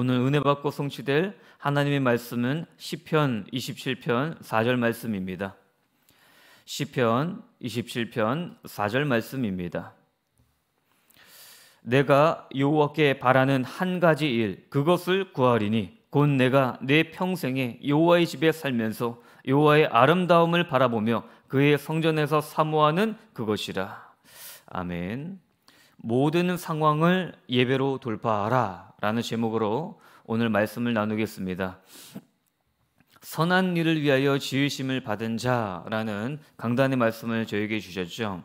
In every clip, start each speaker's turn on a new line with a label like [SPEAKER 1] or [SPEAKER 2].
[SPEAKER 1] 오늘 은혜 받고 성취될 하나님의 말씀은 시편 27편 4절 말씀입니다. 시편 27편 4절 말씀입니다. 내가 여호와께 바라는 한 가지 일 그것을 구하리니 곧 내가 내 평생에 여호와의 집에 살면서 여호와의 아름다움을 바라보며 그의 성전에서 사모하는 그것이라. 아멘. 모든 상황을 예배로 돌파하라 라는 제목으로 오늘 말씀을 나누겠습니다. 선한 일을 위하여 지으심을 받은 자라는 강단의 말씀을 저에게 주셨죠.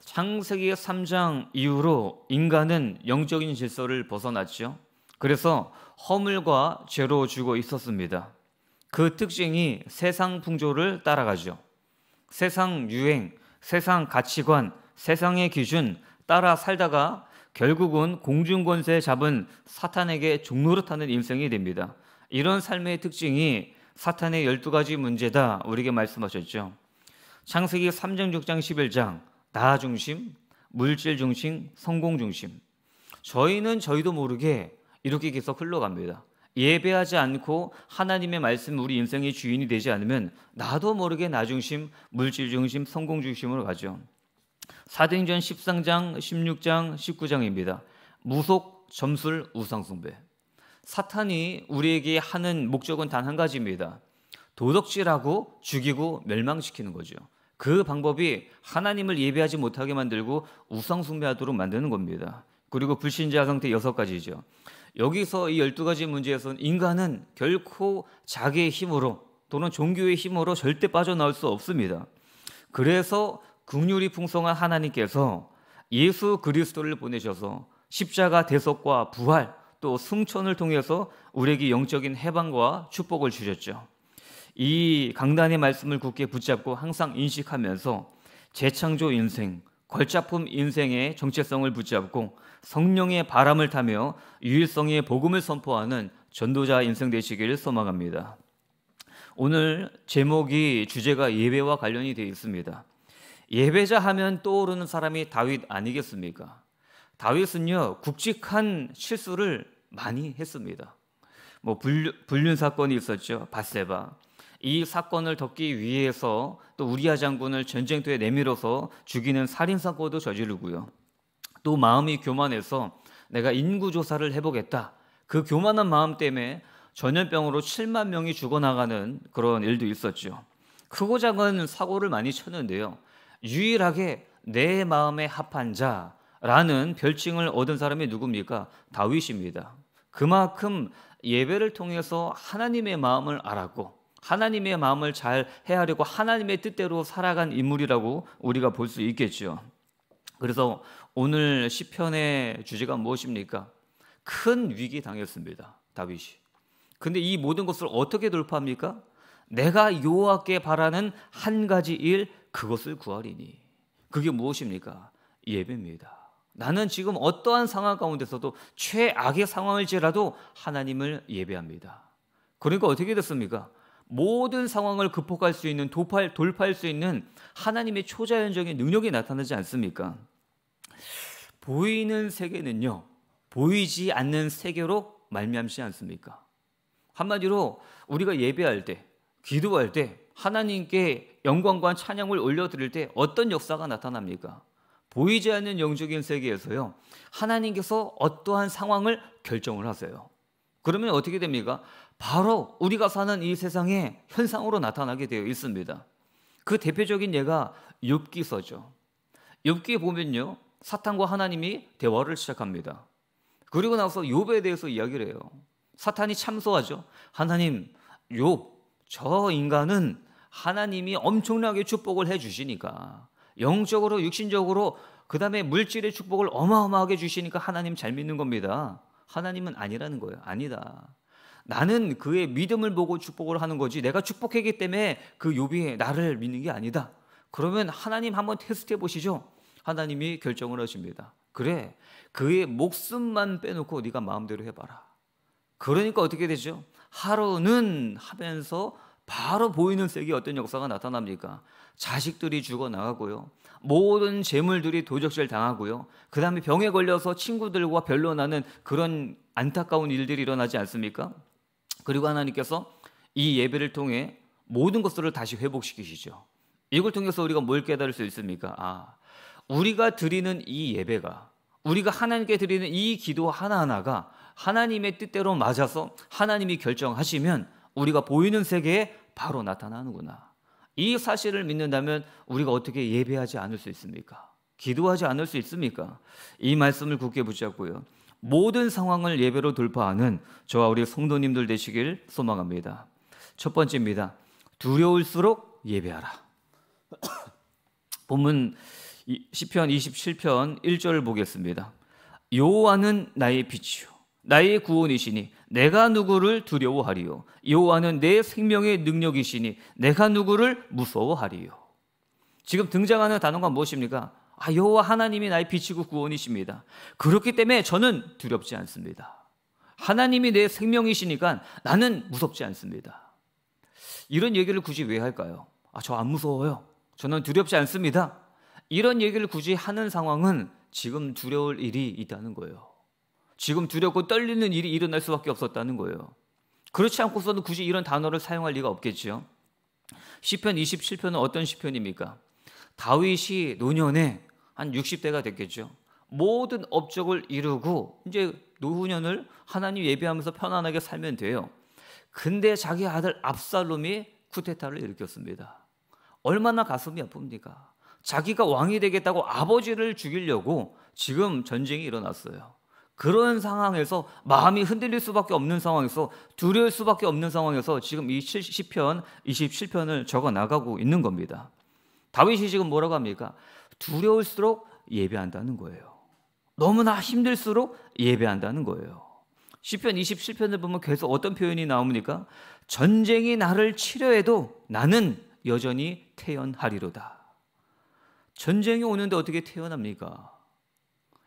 [SPEAKER 1] 창세기 3장 이후로 인간은 영적인 질서를 벗어났죠. 그래서 허물과 죄로 죽어 있었습니다. 그 특징이 세상 풍조를 따라가죠. 세상 유행, 세상 가치관, 세상의 기준, 따라 살다가 결국은 공중권세 잡은 사탄에게 종노릇하는 인생이 됩니다. 이런 삶의 특징이 사탄의 12가지 문제다 우리에게 말씀하셨죠. 창세기 3장 6장 11장 나 중심, 물질 중심, 성공 중심. 저희는 저희도 모르게 이렇게 계속 흘러갑니다. 예배하지 않고 하나님의 말씀 우리 인생의 주인이 되지 않으면 나도 모르게 나 중심, 물질 중심, 성공 중심으로 가죠. 사도행전 13장, 16장, 19장입니다. 무속, 점술, 우상숭배. 사탄이 우리에게 하는 목적은 단 한 가지입니다. 도덕질하고 죽이고 멸망시키는 거죠. 그 방법이 하나님을 예배하지 못하게 만들고 우상숭배하도록 만드는 겁니다. 그리고 불신자 상태 여섯 가지죠. 여기서 이 열두 가지 문제에서는 인간은 결코 자기의 힘으로 또는 종교의 힘으로 절대 빠져나올 수 없습니다. 그래서 긍휼이 풍성한 하나님께서 예수 그리스도를 보내셔서 십자가 대속과 부활 또 승천을 통해서 우리에게 영적인 해방과 축복을 주셨죠. 이 강단의 말씀을 굳게 붙잡고 항상 인식하면서 재창조 인생, 걸작품 인생의 정체성을 붙잡고 성령의 바람을 타며 유일성의 복음을 선포하는 전도자 인생 되시기를 소망합니다. 오늘 제목이 주제가 예배와 관련이 되어 있습니다. 예배자 하면 떠오르는 사람이 다윗 아니겠습니까? 다윗은요, 굵직한 실수를 많이 했습니다. 뭐 불륜, 사건이 있었죠. 바세바. 이 사건을 덮기 위해서 또 우리아 장군을 전쟁터에 내밀어서 죽이는 살인 사건도 저지르고요. 또 마음이 교만해서 내가 인구 조사를 해보겠다. 그 교만한 마음 때문에 전염병으로 7만 명이 죽어나가는 그런 일도 있었죠. 크고 작은 사고를 많이 쳤는데요. 유일하게 내 마음에 합한 자라는 별칭을 얻은 사람이 누굽니까? 다윗입니다. 그만큼 예배를 통해서 하나님의 마음을 알았고 하나님의 마음을 잘 헤아리고 하나님의 뜻대로 살아간 인물이라고 우리가 볼 수 있겠죠. 그래서 오늘 시편의 주제가 무엇입니까? 큰 위기 당했습니다. 다윗이. 근데 이 모든 것을 어떻게 돌파합니까? 내가 여호와께 바라는 한 가지 일 그것을 구하리니 그게 무엇입니까? 예배입니다. 나는 지금 어떠한 상황 가운데서도 최악의 상황일지라도 하나님을 예배합니다. 그러니까 어떻게 됐습니까? 모든 상황을 극복할 수 있는 돌파할, 돌파할 수 있는 하나님의 초자연적인 능력이 나타나지 않습니까? 보이는 세계는요 보이지 않는 세계로 말미암지 않습니까? 한마디로 우리가 예배할 때 기도할 때 하나님께 영광과 찬양을 올려드릴 때 어떤 역사가 나타납니까? 보이지 않는 영적인 세계에서요. 하나님께서 어떠한 상황을 결정을 하세요. 그러면 어떻게 됩니까? 바로 우리가 사는 이 세상의 현상으로 나타나게 되어 있습니다. 그 대표적인 예가 육기서죠육기에 보면요. 사탄과 하나님이 대화를 시작합니다. 그리고 나서 욥에 대해서 이야기를 해요. 사탄이 참소하죠. 하나님, 욥, 저 인간은 하나님이 엄청나게 축복을 해 주시니까 영적으로 육신적으로 그다음에 물질의 축복을 어마어마하게 주시니까 하나님 잘 믿는 겁니다. 하나님은 아니라는 거예요. 아니다. 나는 그의 믿음을 보고 축복을 하는 거지 내가 축복했기 때문에 그 요비에 나를 믿는 게 아니다. 그러면 하나님 한번 테스트해 보시죠. 하나님이 결정을 하십니다. 그래. 그의 목숨만 빼놓고 네가 마음대로 해 봐라. 그러니까 어떻게 되죠? 하루는 하면서 바로 보이는 색이 어떤 역사가 나타납니까? 자식들이 죽어 나가고요. 모든 재물들이 도적질 당하고요. 그 다음에 병에 걸려서 친구들과 별로 나는 그런 안타까운 일들이 일어나지 않습니까? 그리고 하나님께서 이 예배를 통해 모든 것들을 다시 회복시키시죠. 이걸 통해서 우리가 뭘 깨달을 수 있습니까? 아, 우리가 드리는 이 예배가, 우리가 하나님께 드리는 이 기도 하나하나가 하나님의 뜻대로 맞아서 하나님이 결정하시면 우리가 보이는 세계에 바로 나타나는구나. 이 사실을 믿는다면 우리가 어떻게 예배하지 않을 수 있습니까? 기도하지 않을 수 있습니까? 이 말씀을 굳게 붙잡고요. 모든 상황을 예배로 돌파하는 저와 우리 성도님들 되시길 소망합니다. 첫 번째입니다. 두려울수록 예배하라. 본문 시편 27편 1절을 보겠습니다. 여호와는 나의 빛이요 나의 구원이시니 내가 누구를 두려워하리요 여호와는 내 생명의 능력이시니 내가 누구를 무서워하리요 지금 등장하는 단어가 무엇입니까? 아 여호와 하나님이 나의 빛이고 구원이십니다. 그렇기 때문에 저는 두렵지 않습니다. 하나님이 내 생명이시니까 나는 무섭지 않습니다. 이런 얘기를 굳이 왜 할까요? 아저 안 무서워요. 저는 두렵지 않습니다. 이런 얘기를 굳이 하는 상황은 지금 두려울 일이 있다는 거예요. 지금 두렵고 떨리는 일이 일어날 수밖에 없었다는 거예요. 그렇지 않고서는 굳이 이런 단어를 사용할 리가 없겠지요. 시편 27편은 어떤 시편입니까? 다윗이 노년에 한 60대가 됐겠죠. 모든 업적을 이루고 이제 노후년을 하나님 예배하면서 편안하게 살면 돼요. 근데 자기 아들 압살롬이 쿠데타를 일으켰습니다. 얼마나 가슴이 아픕니까? 자기가 왕이 되겠다고 아버지를 죽이려고 지금 전쟁이 일어났어요. 그런 상황에서 마음이 흔들릴 수밖에 없는 상황에서 두려울 수밖에 없는 상황에서 지금 이 10편 27편을 적어 나가고 있는 겁니다. 다윗이 지금 뭐라고 합니까? 두려울수록 예배한다는 거예요. 너무나 힘들수록 예배한다는 거예요. 10편 27편을 보면 계속 어떤 표현이 나옵니까? 전쟁이 나를 치려해도 나는 여전히 태연하리로다. 전쟁이 오는데 어떻게 태연합니까?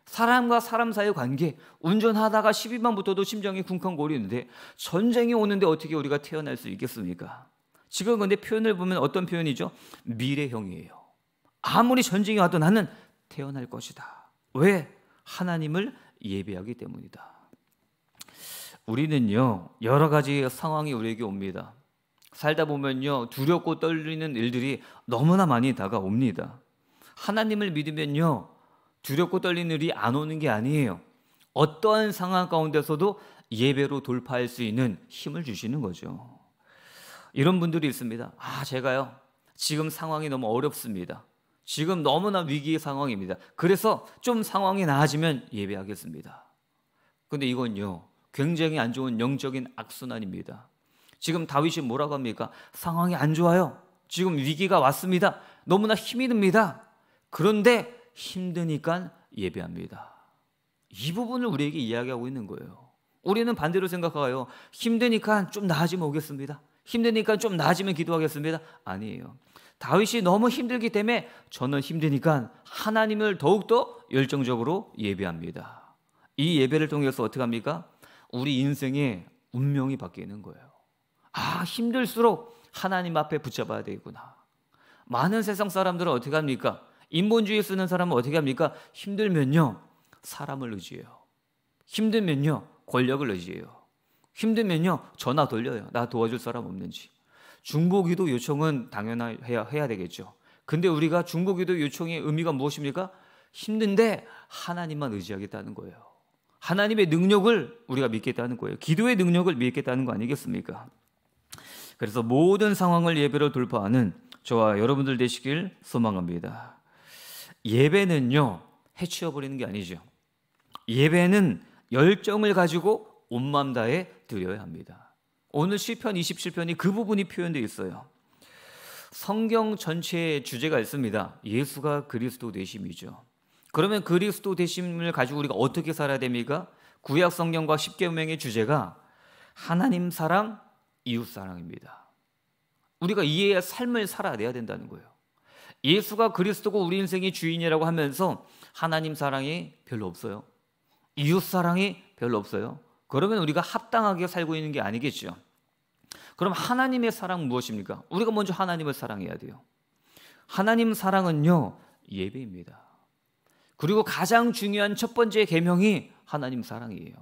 [SPEAKER 1] 사람과 사람 사이의 관계, 운전하다가 1 2만 붙어도 심장이 쿵쾅거리는데 전쟁이 오는데 어떻게 우리가 태어날 수 있겠습니까? 지금 근데 표현을 보면 어떤 표현이죠? 미래형이에요. 아무리 전쟁이 와도 나는 태어날 것이다. 왜? 하나님을 예배하기 때문이다. 우리는요, 여러 가지 상황이 우리에게 옵니다. 살다 보면요, 두렵고 떨리는 일들이 너무나 많이 다가옵니다. 하나님을 믿으면요, 두렵고 떨리는 일이 안 오는 게 아니에요. 어떠한 상황 가운데서도 예배로 돌파할 수 있는 힘을 주시는 거죠. 이런 분들이 있습니다. 아, 제가요. 지금 상황이 너무 어렵습니다. 지금 너무나 위기의 상황입니다. 그래서 좀 상황이 나아지면 예배하겠습니다. 근데 이건요. 굉장히 안 좋은 영적인 악순환입니다. 지금 다윗이 뭐라고 합니까? 상황이 안 좋아요. 지금 위기가 왔습니다. 너무나 힘이 듭니다. 그런데 힘드니까 예배합니다. 이 부분을 우리에게 이야기하고 있는 거예요. 우리는 반대로 생각하여 힘드니까 좀 나아지면 오겠습니다. 힘드니까 좀 나아지면 기도하겠습니다. 아니에요. 다윗이 너무 힘들기 때문에 저는 힘드니까 하나님을 더욱더 열정적으로 예배합니다. 이 예배를 통해서 어떻게 합니까? 우리 인생의 운명이 바뀌는 거예요. 아, 힘들수록 하나님 앞에 붙잡아야 되구나. 많은 세상 사람들은 어떻게 합니까? 인본주의 쓰는 사람은 어떻게 합니까? 힘들면요. 사람을 의지해요. 힘들면요. 권력을 의지해요. 힘들면요. 전화 돌려요. 나 도와줄 사람 없는지. 중보기도 요청은 당연해야 해야 되겠죠. 근데 우리가 중보기도 요청의 의미가 무엇입니까? 힘든데 하나님만 의지하겠다는 거예요. 하나님의 능력을 우리가 믿겠다는 거예요. 기도의 능력을 믿겠다는 거 아니겠습니까? 그래서 모든 상황을 예배로 돌파하는 저와 여러분들 되시길 소망합니다. 예배는요, 해치워 버리는 게 아니죠. 예배는 열정을 가지고 온마 다해 드려야 합니다. 오늘 0편 27편이 그 부분이 표현되어 있어요. 성경 전체의 주제가 있습니다. 예수가 그리스도 대심이죠 그러면 그리스도 대심을 가지고 우리가 어떻게 살아야 됩니까? 구약 성경과 십계명의 주제가 하나님 사랑, 이웃 사랑입니다. 우리가 이에 삶을 살아내야 된다는 거예요. 예수가 그리스도고 우리 인생의 주인이라고 하면서 하나님 사랑이 별로 없어요. 이웃 사랑이 별로 없어요. 그러면 우리가 합당하게 살고 있는 게 아니겠죠. 그럼 하나님의 사랑 무엇입니까? 우리가 먼저 하나님을 사랑해야 돼요. 하나님 사랑은요 예배입니다. 그리고 가장 중요한 첫 번째 계명이 하나님 사랑이에요.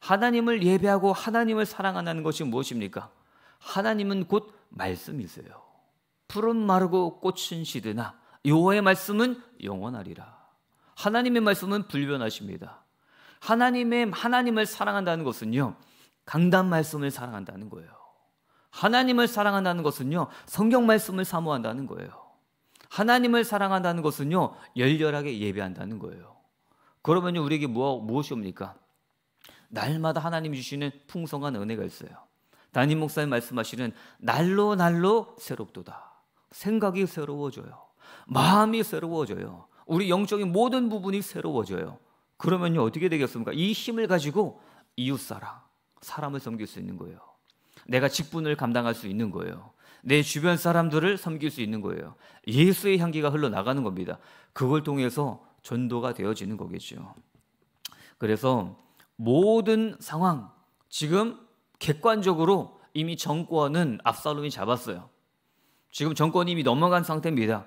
[SPEAKER 1] 하나님을 예배하고 하나님을 사랑한다는 것이 무엇입니까? 하나님은 곧 말씀이세요. 푸른 마르고 꽃은 시드나 여호와의 말씀은 영원하리라. 하나님의 말씀은 불변하십니다. 하나님의 하나님을 사랑한다는 것은요. 강단 말씀을 사랑한다는 거예요. 하나님을 사랑한다는 것은요. 성경 말씀을 사모한다는 거예요. 하나님을 사랑한다는 것은요. 열렬하게 예배한다는 거예요. 그러면 우리에게 뭐, 무엇이 옵니까? 날마다 하나님 주시는 풍성한 은혜가 있어요. 담임 목사님 말씀하시는 날로 날로 새롭도다. 생각이 새로워져요. 마음이 새로워져요. 우리 영적인 모든 부분이 새로워져요. 그러면 어떻게 되겠습니까? 이 힘을 가지고 이웃사랑, 사람을 섬길 수 있는 거예요. 내가 직분을 감당할 수 있는 거예요. 내 주변 사람들을 섬길 수 있는 거예요. 예수의 향기가 흘러나가는 겁니다. 그걸 통해서 전도가 되어지는 거겠죠. 그래서 모든 상황, 지금 객관적으로 이미 정권은 압살롬이 잡았어요. 지금 정권이 이미 넘어간 상태입니다.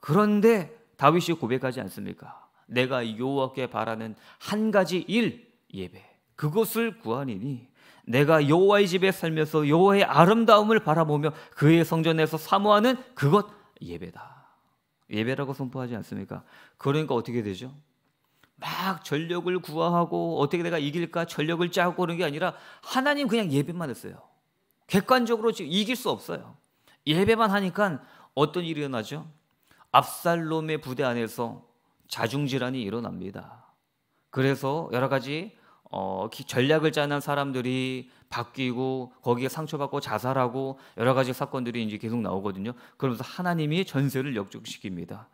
[SPEAKER 1] 그런데 다윗이 고백하지 않습니까? 내가 여호와께 바라는 한 가지 일 예배 그것을 구하니니 내가 여호와의 집에 살면서 여호와의 아름다움을 바라보며 그의 성전에서 사모하는 그것 예배다. 예배라고 선포하지 않습니까? 그러니까 어떻게 되죠? 막 전력을 구하고 어떻게 내가 이길까 전력을 짜고 그런 게 아니라 하나님 그냥 예배만 했어요. 객관적으로 지금 이길 수 없어요. 예배만 하니까 어떤 일이 일어나죠? 압살롬의 부대 안에서 자중질환이 일어납니다. 그래서 여러 가지 어, 전략을 짜는 사람들이 바뀌고 거기에 상처받고 자살하고 여러 가지 사건들이 이제 계속 나오거든요. 그러면서 하나님이 전세를 역적시킵니다.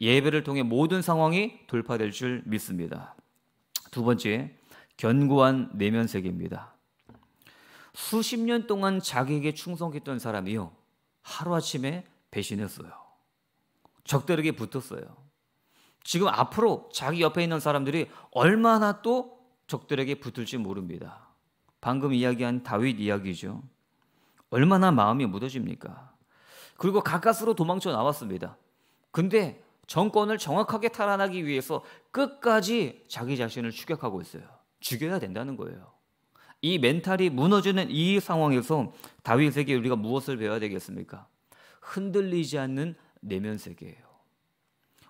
[SPEAKER 1] 예배를 통해 모든 상황이 돌파될 줄 믿습니다. 두 번째, 견고한 내면 세계입니다. 수십 년 동안 자기에게 충성했던 사람이요. 하루아침에 배신했어요. 적들에게 붙었어요. 지금 앞으로 자기 옆에 있는 사람들이 얼마나 또 적들에게 붙을지 모릅니다. 방금 이야기한 다윗 이야기죠. 얼마나 마음이 무뎌집니까? 그리고 가까스로 도망쳐 나왔습니다. 근데 정권을 정확하게 탈환하기 위해서 끝까지 자기 자신을 추격하고 있어요. 죽여야 된다는 거예요. 이 멘탈이 무너지는 이 상황에서 다윗에게 우리가 무엇을 배워야 되겠습니까? 흔들리지 않는 내면 세계예요.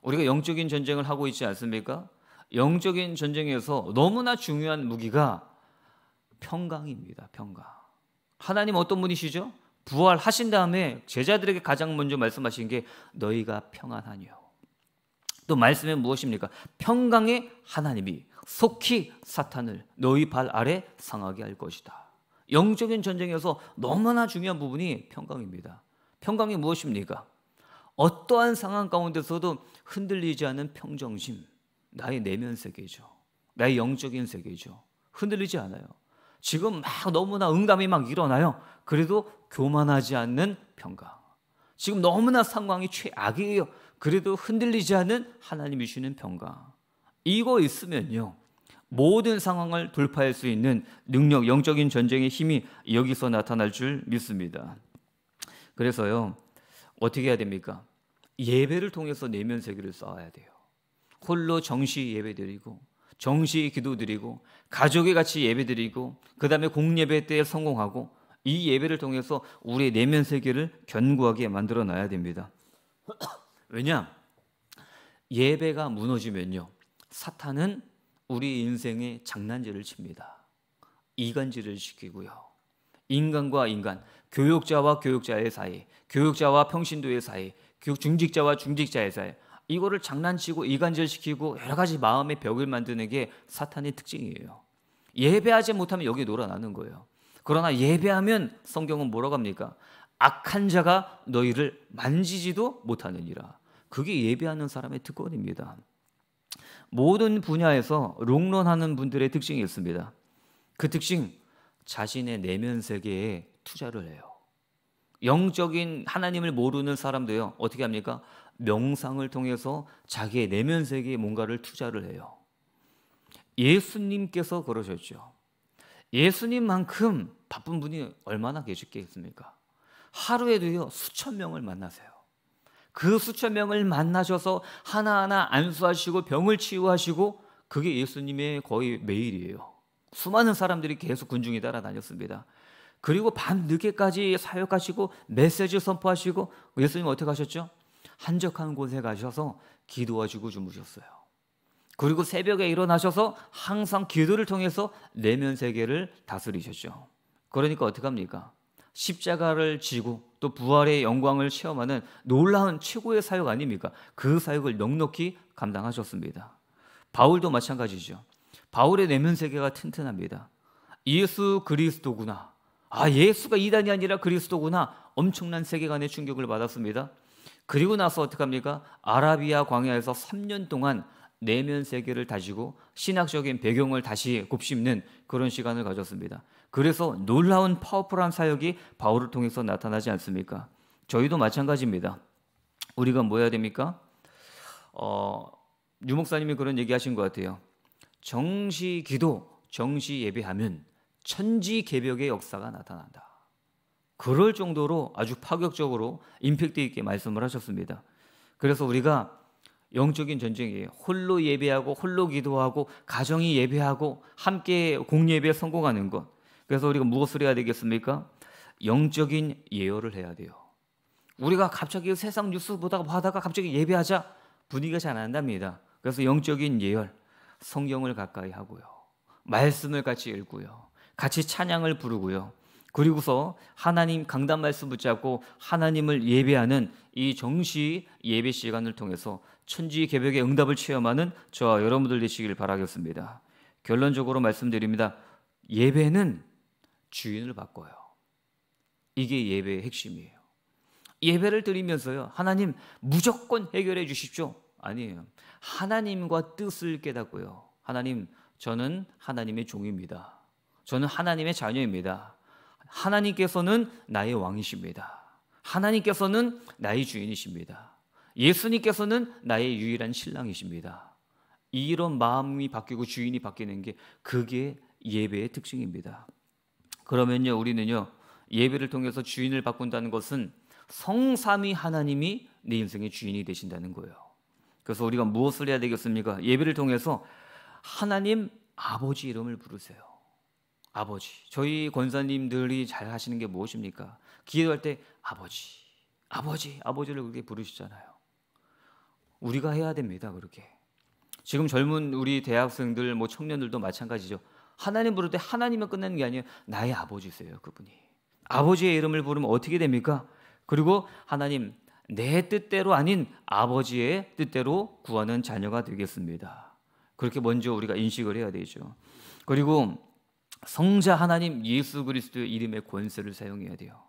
[SPEAKER 1] 우리가 영적인 전쟁을 하고 있지 않습니까? 영적인 전쟁에서 너무나 중요한 무기가 평강입니다. 평강. 하나님 어떤 분이시죠? 부활하신 다음에 제자들에게 가장 먼저 말씀하신 게 너희가 평안하니요. 또 말씀에 무엇입니까? 평강의 하나님이 속히 사탄을 너희 발 아래 상하게 할 것이다. 영적인 전쟁에서 너무나 중요한 부분이 평강입니다. 평강이 무엇입니까? 어떠한 상황 가운데서도 흔들리지 않은 평정심, 나의 내면 세계죠. 나의 영적인 세계죠. 흔들리지 않아요. 지금 막 너무나 응담이 막 일어나요. 그래도 교만하지 않는 평강. 지금 너무나 상황이 최악이에요. 그래도 흔들리지 않는 하나님이 주시는 평강. 이거 있으면요. 모든 상황을 돌파할 수 있는 능력, 영적인 전쟁의 힘이 여기서 나타날 줄 믿습니다. 그래서요. 어떻게 해야 됩니까? 예배를 통해서 내면 세계를 쌓아야 돼요. 홀로 정시 예배드리고 정시 기도드리고 가족이 같이 예배드리고 그다음에 공예배 때 성공하고 이 예배를 통해서 우리의 내면 세계를 견고하게 만들어 놔야 됩니다. 왜냐? 예배가 무너지면요. 사탄은 우리 인생의 장난질을 칩니다. 이간질을 시키고요. 인간과 인간, 교육자와 교육자의 사이, 교육자와 평신도의 사이, 교육 중직자와 중직자의 사이, 이거를 장난치고 이간질시키고 여러 가지 마음의 벽을 만드는 게 사탄의 특징이에요. 예배하지 못하면 여기 놀아나는 거예요. 그러나 예배하면 성경은 뭐라고 합니까? 악한 자가 너희를 만지지도 못하느니라. 그게 예배하는 사람의 특권입니다. 모든 분야에서 롱런하는 분들의 특징이 있습니다. 그 특징 자신의 내면 세계에 투자를 해요. 영적인 하나님을 모르는 사람도요. 어떻게 합니까? 명상을 통해서 자기의 내면 세계에 뭔가를 투자를 해요. 예수님께서 그러셨죠. 예수님만큼 바쁜 분이 얼마나 계실겠습니까? 하루에도요, 수천 명을 만나세요. 그 수천 명을 만나셔서 하나하나 안수하시고 병을 치유하시고 그게 예수님의 거의 매일이에요. 수많은 사람들이 계속 군중이 따라다녔습니다. 그리고 밤 늦게까지 사역하시고 메시지 선포하시고 예수님 어떻게 하셨죠? 한적한 곳에 가셔서 기도하시고 주무셨어요. 그리고 새벽에 일어나셔서 항상 기도를 통해서 내면 세계를 다스리셨죠. 그러니까 어떻게 합니까? 십자가를 지고 또 부활의 영광을 체험하는 놀라운 최고의 사역 아닙니까? 그 사역을 넉넉히 감당하셨습니다. 바울도 마찬가지죠. 바울의 내면 세계가 튼튼합니다. 예수 그리스도구나. 아, 예수가 이단이 아니라 그리스도구나. 엄청난 세계관의 충격을 받았습니다. 그리고 나서 어떻게 합니까? 아라비아 광야에서 3년 동안 내면 세계를 다지고 신학적인 배경을 다시 곱씹는 그런 시간을 가졌습니다. 그래서 놀라운 파워풀한 사역이 바울을 통해서 나타나지 않습니까? 저희도 마찬가지입니다. 우리가 뭐 해야 됩니까? 어, 유목사님이 그런 얘기 하신 것 같아요. 정시 기도, 정시 예배하면 천지 개벽의 역사가 나타난다. 그럴 정도로 아주 파격적으로 임팩트 있게 말씀을 하셨습니다. 그래서 우리가 영적인 전쟁이에요. 홀로 예배하고 홀로 기도하고 가정이 예배하고 함께 공예배에 성공하는 것. 그래서 우리가 무엇을 해야 되겠습니까? 영적인 예열을 해야 돼요. 우리가 갑자기 세상 뉴스 보다가 보다가 갑자기 예배하자 분위기가 잘 안납니다 그래서 영적인 예열, 성경을 가까이 하고요. 말씀을 같이 읽고요. 같이 찬양을 부르고요. 그리고서 하나님 강단 말씀 붙잡고 하나님을 예배하는 이 정시 예배 시간을 통해서 천지 개벽의 응답을 체험하는 저와 여러분들 되시길 바라겠습니다. 결론적으로 말씀드립니다. 예배는 주인을 바꿔요. 이게 예배의 핵심이에요. 예배를 드리면서요. 하나님 무조건 해결해 주십시오. 아니에요. 하나님과 뜻을 깨닫고요. 하나님, 저는 하나님의 종입니다. 저는 하나님의 자녀입니다. 하나님께서는 나의 왕이십니다. 하나님께서는 나의 주인이십니다. 예수님께서는 나의 유일한 신랑이십니다. 이런 마음이 바뀌고 주인이 바뀌는 게 그게 예배의 특징입니다. 그러면요, 우리는요, 예배를 통해서 주인을 바꾼다는 것은 성삼위 하나님이 내 인생의 주인이 되신다는 거예요. 그래서 우리가 무엇을 해야 되겠습니까? 예배를 통해서 하나님 아버지 이름을 부르세요. 아버지. 저희 권사님들이 잘 하시는 게 무엇입니까? 기도할 때 아버지, 아버지, 아버지를 그렇게 부르시잖아요. 우리가 해야 됩니다. 그렇게. 지금 젊은 우리 대학생들, 뭐 청년들도 마찬가지죠. 하나님 부를 때 하나님을 끝내는 게 아니에요. 나의 아버지세요, 그분이. 아버지의 이름을 부르면 어떻게 됩니까? 그리고 하나님, 내 뜻대로 아닌 아버지의 뜻대로 구하는 자녀가 되겠습니다. 그렇게 먼저 우리가 인식을 해야 되죠. 그리고 성자 하나님 예수 그리스도의 이름의 권세를 사용해야 돼요.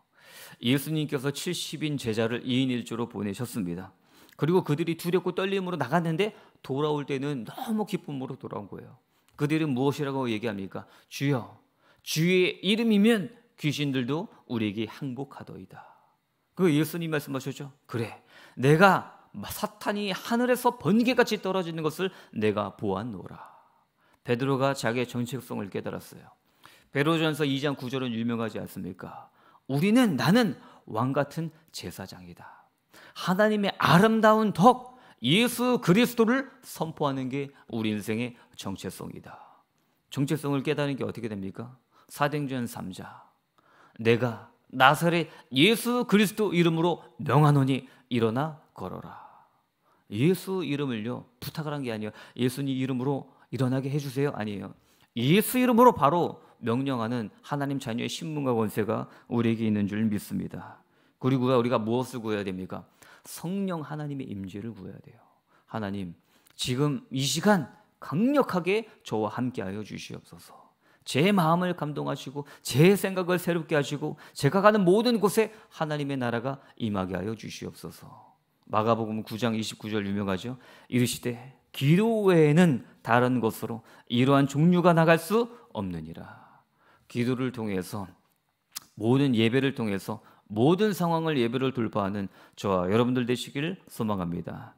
[SPEAKER 1] 예수님께서 70인 제자를 2인 1조로 보내셨습니다. 그리고 그들이 두렵고 떨림으로 나갔는데 돌아올 때는 너무 기쁨으로 돌아온 거예요. 그들은 무엇이라고 얘기합니까? 주여, 주의 이름이면 귀신들도 우리에게 항복하더이다. 그 예수님 말씀하셨죠? 그래, 내가 사탄이 하늘에서 번개같이 떨어지는 것을 내가 보았노라. 베드로가 자기의 정체성을 깨달았어요. 베로전서 2장 9절은 유명하지 않습니까? 우리는 나는 왕 같은 제사장이다. 하나님의 아름다운 덕 예수 그리스도를 선포하는 게 우리 인생의 정체성이다. 정체성을 깨닫는 게 어떻게 됩니까? 사행전 3자. 내가 나사렛 예수 그리스도 이름으로 명하노니 일어나 걸어라. 예수 이름을요. 부탁을 한 게 아니에요. 예수님 이름으로 일어나게 해 주세요. 아니에요. 예수 이름으로 바로 명령하는 하나님 자녀의 신분과 권세가 우리에게 있는 줄 믿습니다. 그리고 우리가 무엇을 구해야 됩니까? 성령 하나님의 임재를 구해야 돼요. 하나님, 지금 이 시간 강력하게 저와 함께하여 주시옵소서. 제 마음을 감동하시고 제 생각을 새롭게 하시고 제가 가는 모든 곳에 하나님의 나라가 임하게 하여 주시옵소서. 마가복음 9장 29절 유명하죠. 이르시되 기도 외에는 다른 것으로 이러한 종류가 나갈 수 없느니라. 기도를 통해서 모든 예배를 통해서 모든 상황을 예배를 돌파하는 저와 여러분들 되시길 소망합니다.